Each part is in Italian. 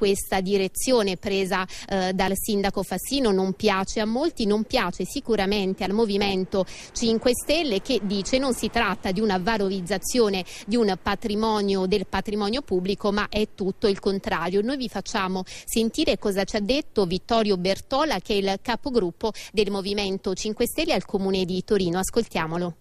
questa direzione presa eh, dal sindaco Fassino non piace a molti, non piace sicuramente al Movimento 5 Stelle che dice non si tratta di una valorizzazione di un patrimonio, del patrimonio pubblico ma è tutto il contrario. Noi vi facciamo sentire cosa ci ha detto Vittorio Bertola che è il capogruppo del Movimento 5 Stelle al Comune di Torino. Ascoltiamolo.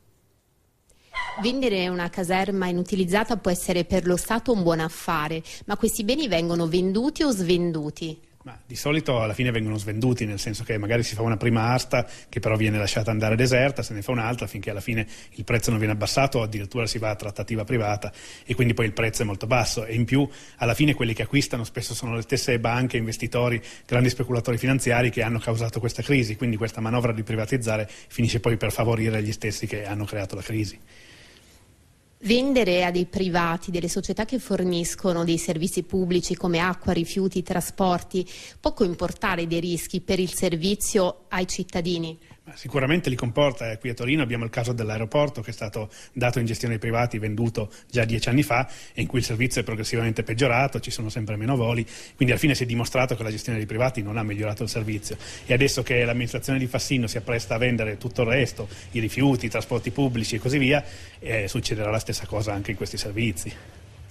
Vendere una caserma inutilizzata può essere per lo Stato un buon affare, ma questi beni vengono venduti o svenduti? Ma di solito alla fine vengono svenduti, nel senso che magari si fa una prima asta che però viene lasciata andare deserta, se ne fa un'altra finché alla fine il prezzo non viene abbassato o addirittura si va a trattativa privata e quindi poi il prezzo è molto basso e in più alla fine quelli che acquistano spesso sono le stesse banche, investitori, grandi speculatori finanziari che hanno causato questa crisi, quindi questa manovra di privatizzare finisce poi per favorire gli stessi che hanno creato la crisi. Vendere a dei privati, delle società che forniscono dei servizi pubblici come acqua, rifiuti, trasporti, può comportare dei rischi per il servizio ai cittadini? Sicuramente li comporta, qui a Torino abbiamo il caso dell'aeroporto che è stato dato in gestione ai privati, venduto già dieci anni fa in cui il servizio è progressivamente peggiorato, ci sono sempre meno voli, quindi alla fine si è dimostrato che la gestione dei privati non ha migliorato il servizio e adesso che l'amministrazione di Fassino si appresta a vendere tutto il resto, i rifiuti, i trasporti pubblici e così via, eh, succederà la stessa cosa anche in questi servizi.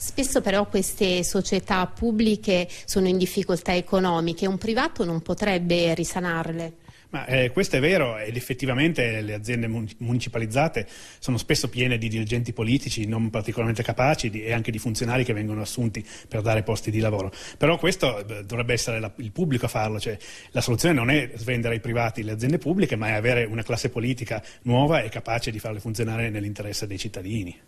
Spesso però queste società pubbliche sono in difficoltà economiche, un privato non potrebbe risanarle. Ma, eh, questo è vero ed effettivamente le aziende municipalizzate sono spesso piene di dirigenti politici non particolarmente capaci di, e anche di funzionari che vengono assunti per dare posti di lavoro. Però questo eh, dovrebbe essere la, il pubblico a farlo, cioè, la soluzione non è svendere ai privati le aziende pubbliche ma è avere una classe politica nuova e capace di farle funzionare nell'interesse dei cittadini.